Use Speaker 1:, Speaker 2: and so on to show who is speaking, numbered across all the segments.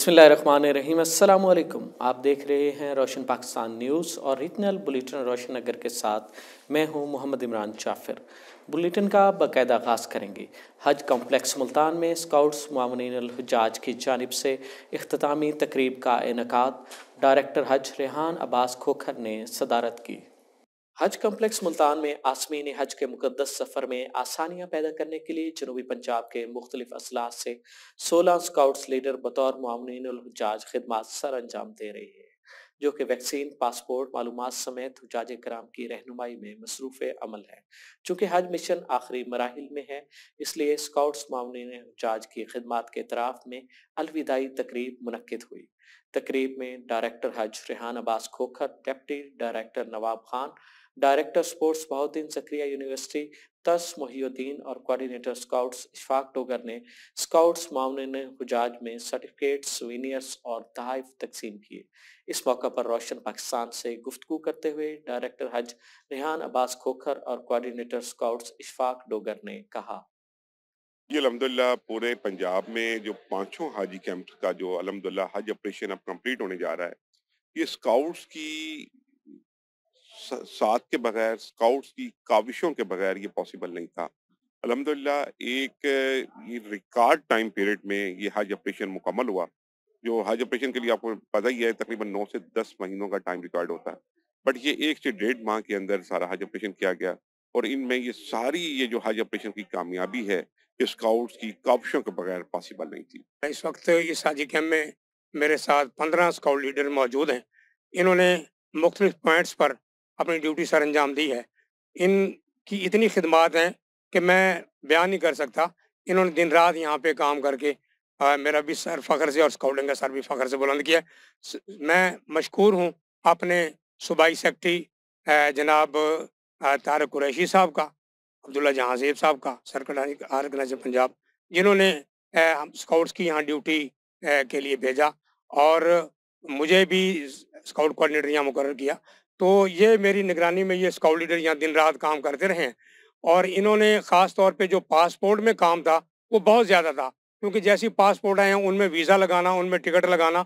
Speaker 1: अस्सलाम वालेकुम आप देख रहे हैं रोशन पाकिस्तान न्यूज़ और रीजनल बुलेटिन रोशन नगर के साथ मैं हूं मोहम्मद इमरान जाफिर बुलेटिन का बाकायदा आगाज़ करेंगे हज कॉम्प्लेक्स मुल्तान में स्काउट्स मामिनजाज की जानब से अख्तामी तकरीब का इनका डायरेक्टर हज रेहान अब्बास खोखर ने सदारत की हज कम्प्लेक्स मुल्तान में आसमी ने हज के मुकदस सफर में आसानियां पैदा करने के लिए जनूबी पंजाब के मुख्तलिफ असलाह से 16 स्काउट्स लीडर बतौर मामजाज खदमात सर अंजाम दे रही है जो कि वैक्सीन पासपोर्ट मालूम समेत हजाज कराम की रहनुमाई में मसरूफ़ अमल है चूँकि हज मिशन आखिरी मराहल में है इसलिए स्काउट्स मामले की खदमात के तराफ़ में अलविदाई तकरीब मनकद हुई तकरीब में डायरेक्टर हज Rehan Abbas Khokhar deputy director Nawab Khan director sports Bahauddin Zakariya university तस मोहिउद्दीन और कोऑर्डिनेटर स्काउट्स इशफाक टोगर ने स्काउट्स मामले हुजाज में सर्टिफिकेट्स सुवीनियर्स और तहफ तकसीम किए इस मौके पर रोशन पाकिस्तान से गुफ्तु करते हुए डायरेक्टर हज रेहान अब्बास खोखर और कोऑर्डिनेटर स्काउट्स इशफाक डोगर ने
Speaker 2: कहा जी अलहमदिल्ला पूरे पंजाब में जो पांचों हाजी कैंप का जो अलहमदिल्ला हज ऑपरेशन अब कंप्लीट होने जा रहा है ये स्काउट्स की साथ के बगैर स्काउट्स की काविशों के बगैर ये पॉसिबल नहीं था अलहमदिल्ला एक ये रिकॉर्ड टाइम पीरियड में ये हज ऑपरेशन मुकम्मल हुआ जो हज ऑपरेशन के लिए आपको पता ही है तकरीबन नौ से दस महीनों का टाइम रिकॉर्ड होता है बट ये एक से डेढ़ माह के अंदर सारा हज ऑपरेशन किया गया और इनमें ये सारी ये जो हज ऑपरेशन की कामयाबी है स्काउट्स की काबिशों के बगैर पॉसिबल नहीं थी इस वक्त इस हाजी कैम्प में मेरे साथ पंद्रह स्काउट लीडर मौजूद हैं इन्होंने मुख्तलिफ पॉइंट्स पर अपनी ड्यूटी सर अंजाम दी है इनकी इतनी खदमात हैं कि मैं बयान नहीं कर सकता इन्होंने दिन रात यहाँ पे काम करके आ, मेरा भी सर फ़ख्र से और स्काउटिंग का सर भी फ़ख्र से बुलंद किया मैं मशहूर हूँ अपने सूबाई सेक्रटरी जनाब तारक कुरैशी साहब का अब्दुल्ला जहाँजेब साहब का सरकटानी आरकनाज पंजाब जिन्होंने स्काउट्स की यहाँ ड्यूटी के लिए भेजा और मुझे भी स्काउट कोऑर्डिनेटर यहाँ मुकर किया तो ये मेरी निगरानी में ये स्काउट लीडर यहाँ दिन रात काम करते रहे हैं और इन्होंने ख़ास तौर पे जो पासपोर्ट में काम था वो बहुत ज़्यादा था क्योंकि जैसी पासपोर्ट आए हैं उनमें वीज़ा लगाना उनमें टिकट लगाना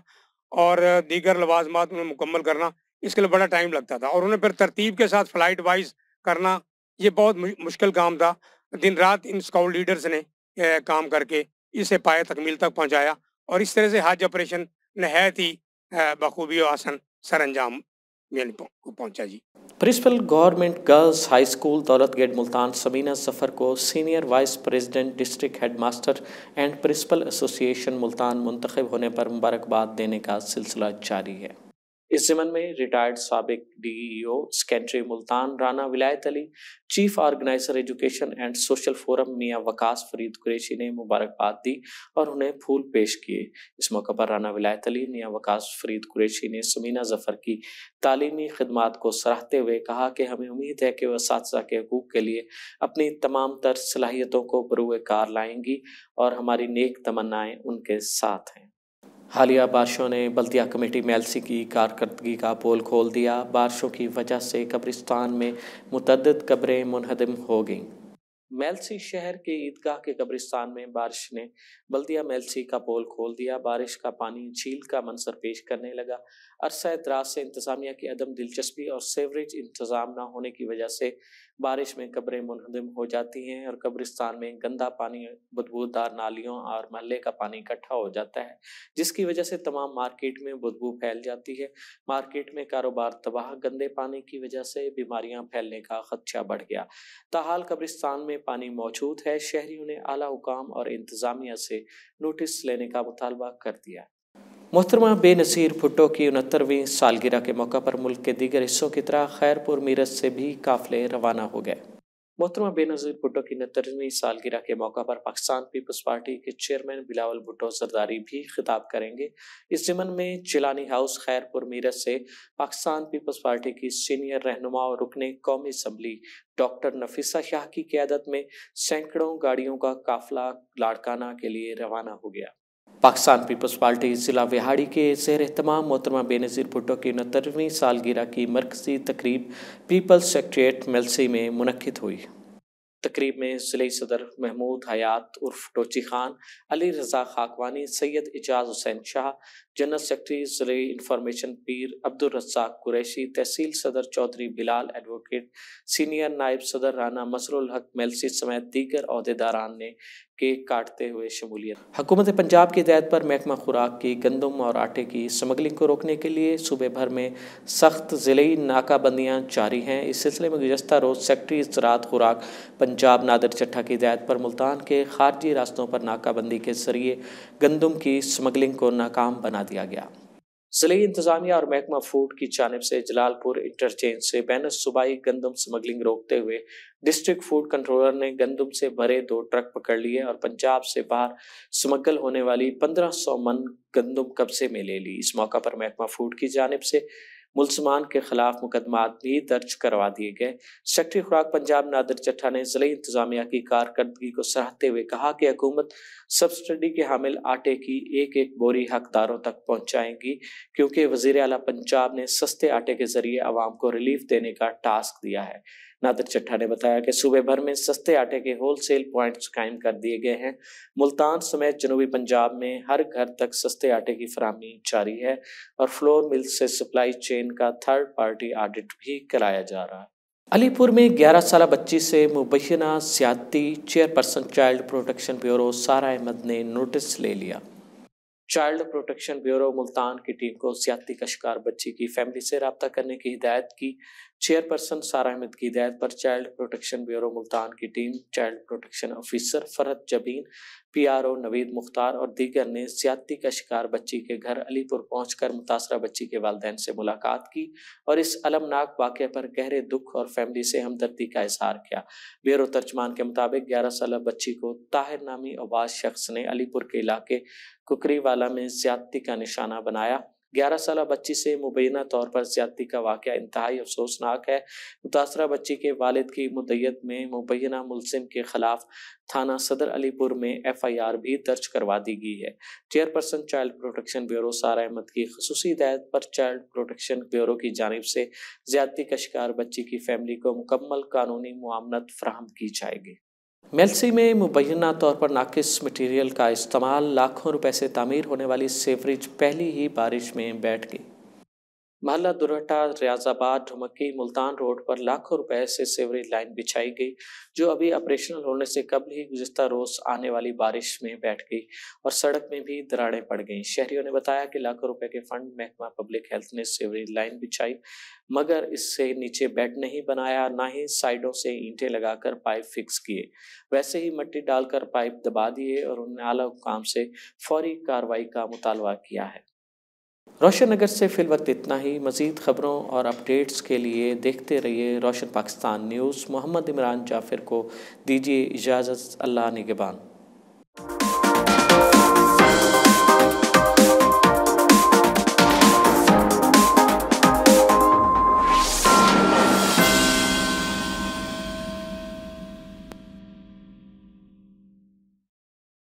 Speaker 2: और दीगर लवाजमात उन्हें मुकम्मल करना इसके लिए बड़ा टाइम लगता था और उन्हें फिर तरतीब के साथ फ़्लाइट वाइज करना ये बहुत मुश्किल काम था दिन रात इन स्काउट लीडर्स ने काम करके इसे पाए तकमील तक पहुंचाया और इस तरह से हज ऑपरेशन नहायत ही बखूबी आसन सर अंजाम पहुंचा जी
Speaker 1: principal government girls high school Daulat gate Multan Sabina Safar को senior vice president district headmaster and principal association Multan मुंतखब होने पर मुबारकबाद देने का सिलसिला जारी है इस ज़मन में रिटायर्ड सबक DEO secondary Multan Rana Vilayat Ali chief organiser education and social forum Mian Waqas Farid Qureshi ने मुबारकबाद दी और उन्हें फूल पेश किए इस मौके पर राना विलायत अली मियाँ वकास फरीद कुरेशी ने समीना जफर की तालीमी खदमात को सराहते हुए कहा कि हमें उम्मीद है कि वह साथ के हकूक के लिए अपनी तमाम तर सलाहियतों को बरूए कार लाएंगी और हमारी नेक तमन्नाएं उनके साथ हैं हालिया बारिशों ने बल्दिया कमेटी मेलसी की कारकर्दगी का पोल खोल दिया बारिशों की वजह से कब्रिस्तान में मुतद कब्रें मुनहदम हो गईं मेलसी शहर के ईदगाह के कब्रिस्तान में बारिश ने बल्दिया मेलसी का पोल खोल दिया बारिश का पानी झील का मंसर पेश करने लगा अरसा एतराज से इंतजामिया की अदम दिलचस्पी और सेवरेज इंतजाम न होने की वजह से बारिश में कब्रें मुनहदम हो जाती हैं और कब्रिस्तान में गंदा पानी बदबूदार नालियों और महल्ले का पानी इकट्ठा हो जाता है जिसकी वजह से तमाम मार्केट में बदबू फैल जाती है मार्केट में कारोबार तबाह गंदे पानी की वजह से बीमारियां फैलने का खदशा बढ़ गया ताहाल कब्रिस्तान में में पानी मौजूद है शहरियों ने आला हुकाम और इंतजामिया से नोटिस लेने का मुतालबा कर दिया मोहतरमा बेनज़ीर भुट्टो की उनहत्तरवीं सालगिरह के मौका पर मुल्क के दीगर हिस्सों की तरह खैरपुर मीरत से भी काफिले रवाना हो गए मोहतरमा बेनजीर भुट्टो की नतरवी सालगिरह के मौका पर पाकिस्तान पीपल्स पार्टी के चेयरमैन बिलावल भुट्टो सरदारी भी खिताब करेंगे इस जमन में चिलानी हाउस खैरपुर मीरत से पाकिस्तान पीपल्स पार्टी की सीनियर रहनुमा और रुकने कौमी असम्बली डॉक्टर नफीसा शाह की क्यादत में सैकड़ों गाड़ियों का काफिला लाड़काना के लिए रवाना हो गया पाकिस्तान पीपल्स पार्टी ज़िला विहाड़ी के शहर अहतमाम मोहतरमा बेनज़ीर भुट्टो की उनहत्तरवीं सालगिरह की मरकजी तकरीब पीपल्स सेक्रट्रेट मेलसी में मुनद हुई तकरीब में ज़िले सदर महमूद हयात उर्फ टोची खान अली रजा खाकवानी सैयद एजाज हुसैन शाह जनरल सेक्रटरी ज़िले इंफॉर्मेशन पीर अब्दुल रज्जाक कुरैशी तहसील सदर चौधरी बिलाल एडवोकेट सीनियर नायब सदर राना मसरुल हक मेलसी समेत दीगर अहदेदारान ने केक काटते हुए शमूलियत हुकूमत पंजाब की हिदायत पर महकमा खुराक की गंदम और आटे की स्मगलिंग को रोकने के लिए सूबे भर में सख्त ज़िली नाकाबंदियाँ जारी हैं इस सिलसिले में गुजशत रोज़ सेक्रटरी ज़रात खुराक पंजाब नादर चट्ठा की हिदायत पर मुल्तान के खारजी रास्तों पर नाकाबंदी के जरिए गंदम की स्मगलिंग को नाकाम बना दिया गया जिले इंतजामिया और महकमा फूड की जानब से जलालपुर इंटरचेंज से बैन सूबाई गंदम स्मगलिंग रोकते हुए डिस्ट्रिक्ट फूड कंट्रोलर ने गंदम से भरे दो ट्रक पकड़ लिए और पंजाब से बाहर स्मगल होने वाली पंद्रह सौ मन गंदम कब्जे में ले ली इस मौका पर महकमा फूड की जानब से मुलजमान के खिलाफ मुकदमा भी दर्ज करवा दिए गए सेक्रेटरी खुराक पंजाब नादर चट्ठा ने जिले इंतजामिया की कारकर्दगी को सराहते हुए कहा कि हुकूमत सब्सिडी के हामिल आटे की एक एक बोरी हकदारों तक पहुंचाएगी क्योंकि वजीर अला पंजाब ने सस्ते आटे के जरिए आवाम को रिलीफ देने का टास्क दिया है नादर चट्ठा ने बताया कि सूबे भर में सस्ते आटे के होलसेल पॉइंट्स कायम कर दिए गए हैं मुल्तान समेत जनूबी पंजाब में हर घर तक सस्ते आटे की फरहमी जारी है और फ्लोर मिल से सप्लाई चेन का थर्ड पार्टी ऑडिट भी कराया जा रहा है अलीपुर में 11 साल बच्ची से मुबैना सियाती chairperson child protection bureau Sara Ahmed ने नोटिस ले लिया चाइल्ड प्रोटेक्शन ब्यूरो मुल्तान की टीम को सियाती का शिकार बच्ची की फैमिली से रबता करने की हिदायत की चेयरपर्सन सारा अहमद की हिदायत पर चाइल्ड प्रोटेक्शन ब्यूरो मुल्तान की team child protection officer Farhat Jabeen P R O Naveed Mukhtar और दीगर ने सियाती का शिकार बच्ची के घर अलीपुर पहुँच कर मुतासरा बच्ची के वालदेन से मुलाकात की और इस अलमनाक वाक़े पर गहरे दुख और फैमिली से हमदर्दी का इजहार किया ब्यूरो तर्जमान के मुताबिक ग्यारह साल बच्ची को ताहिर नामी आबाज शख्स ने अलीपुर के इलाके कुकरीवाला में ज्यादती का निशाना बनाया ग्यारह साल बच्ची से मुबैना तौर पर ज्यादती का वाक़ इंतहाई अफसोसनाक है मुतासरा बच्ची के वालद की मुदैत में मुबैना मुलिम के खिलाफ थाना सदर अलीपुर में एफ आई आर भी दर्ज करवा दी गई है चेयरपर्सन चाइल्ड प्रोटेक्शन ब्यूरो सार अहमद की खसूस हिदायत पर चाइल्ड प्रोटेक्शन ब्यूरो की जानब से ज्यादती का शिकार बच्ची की फैमिली को मुकम्मल कानूनी मामनत फ्राहम की जाएगी मेलसी में मुबैना तौर पर नाकिस मटेरियल का इस्तेमाल लाखों रुपए से तामीर होने वाली सेवरेज पहली ही बारिश में बैठ गई महला दुरहटा रियाजाबाद ढुमक्की मुल्तान रोड पर लाखों रुपए से सीवरेज लाइन बिछाई गई जो अभी ऑपरेशनल होने से कबल ही गुजस्ता रोज आने वाली बारिश में बैठ गई और सड़क में भी दराड़े पड़ गई शहरियों ने बताया कि लाखों रुपए के फंड महकमा पब्लिक हेल्थ ने सीवरेज लाइन बिछाई मगर इससे नीचे बेड नहीं बनाया ना ही साइडों से ईंटे लगाकर पाइप फिक्स किए वैसे ही मट्टी डालकर पाइप दबा दिए और उन्होंने अलग काम से फौरी कार्रवाई का मुतालबा किया है रोशन नगर से फिल वक्त इतना ही मज़ीद खबरों और अपडेट्स के लिए देखते रहिए रोशन पाकिस्तान न्यूज़ मोहम्मद इमरान जाफिर को दीजिए इजाज़त अल्लाह निगबान